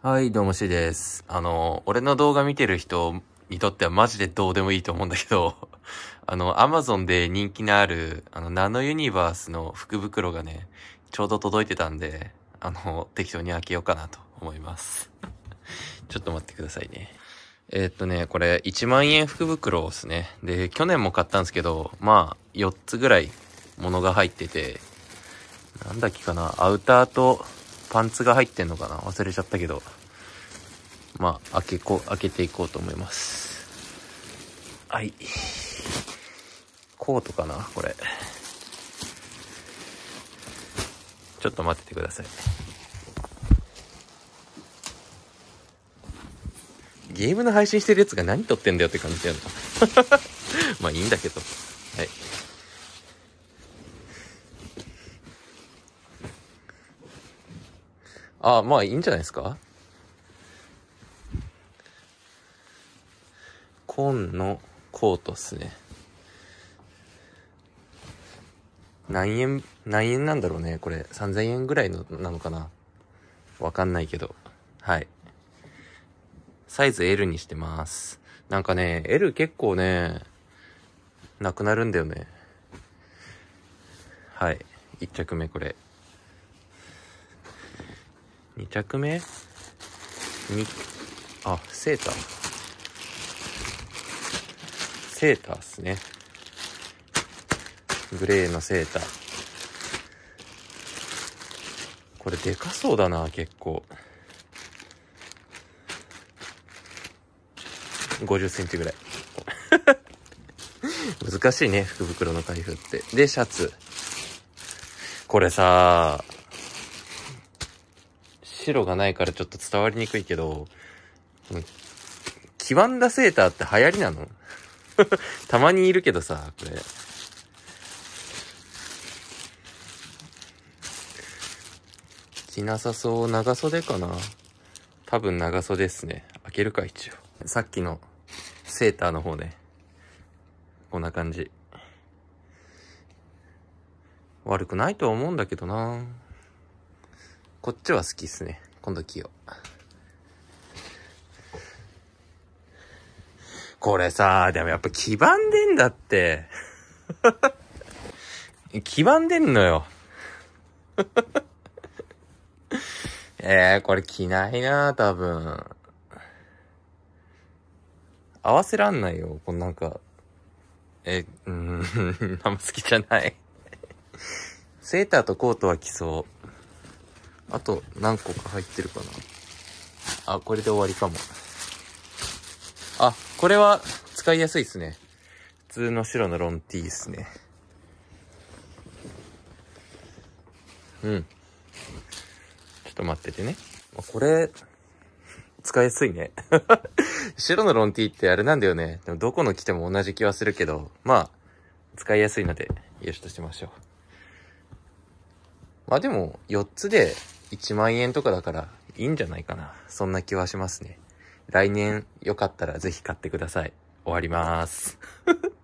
はい、どうもしーです。あの、俺の動画見てる人にとってはマジでどうでもいいと思うんだけど、あの、アマゾンで人気のある、あの、ナノユニバースの福袋がね、ちょうど届いてたんで、あの、適当に開けようかなと思います。ちょっと待ってくださいね。えー、っとね、これ、1万円福袋ですね。で、去年も買ったんですけど、まあ、4つぐらい物が入ってて、なんだっけかな、アウターと、パンツが入ってんのかな忘れちゃったけど。まあ、開けこ、開けていこうと思います。はい。コートかなこれ。ちょっと待っててください。ゲームの配信してるやつが何撮ってんだよって感じだよな。まあいいんだけど。はい。あ、まあいいんじゃないですか紺のコートっすね。何円、何円なんだろうね。これ、3000円ぐらいの、なのかな。わかんないけど。はい。サイズ L にしてます。なんかね、L 結構ね、なくなるんだよね。はい。1着目これ。2着目にあセーターセーターっすねグレーのセーターこれでかそうだな結構50センチぐらい 難しいね福袋の開封ってでシャツこれさ白がないからちょっと伝わりにくいけど、黄ばんだセーターって流行りなの たまにいるけどさ、これ。着なさそう、長袖かな多分長袖っすね。開けるか、一応。さっきのセーターの方ね。こんな感じ。悪くないと思うんだけどなこっちは好きっすね。今度よう。これさ、でもやっぱ黄ばんでんだって。黄ばんでんのよ。え えー、これ着ないな多分。合わせらんないよ。このなんか、え、うん、あんま好きじゃない。セーターとコートは着そう。あと何個か入ってるかな。あ、これで終わりかも。あ、これは使いやすいですね。普通の白のロン T ですね。うん。ちょっと待っててね。これ、使いやすいね。白のロン T ってあれなんだよね。でもどこの着ても同じ気はするけど、まあ、使いやすいので、よしとしましょう。まあでも、4つで1万円とかだからいいんじゃないかな。そんな気はしますね。来年よかったらぜひ買ってください。終わります。